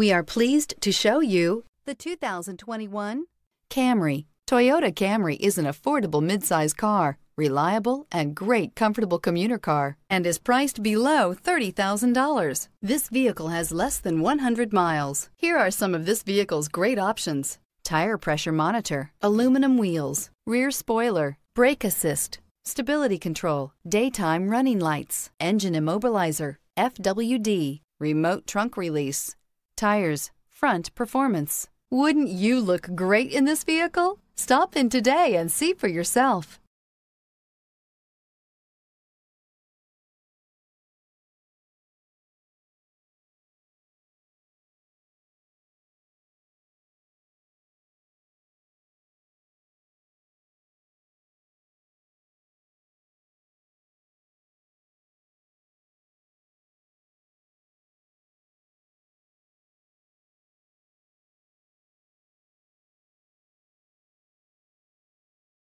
We are pleased to show you the 2021 Camry. Toyota Camry is an affordable midsize car, reliable and great comfortable commuter car, and is priced below $30,000. This vehicle has less than 100 miles. Here are some of this vehicle's great options. Tire pressure monitor, aluminum wheels, rear spoiler, brake assist, stability control, daytime running lights, engine immobilizer, FWD, remote trunk release, tires, front performance. Wouldn't you look great in this vehicle? Stop in today and see for yourself.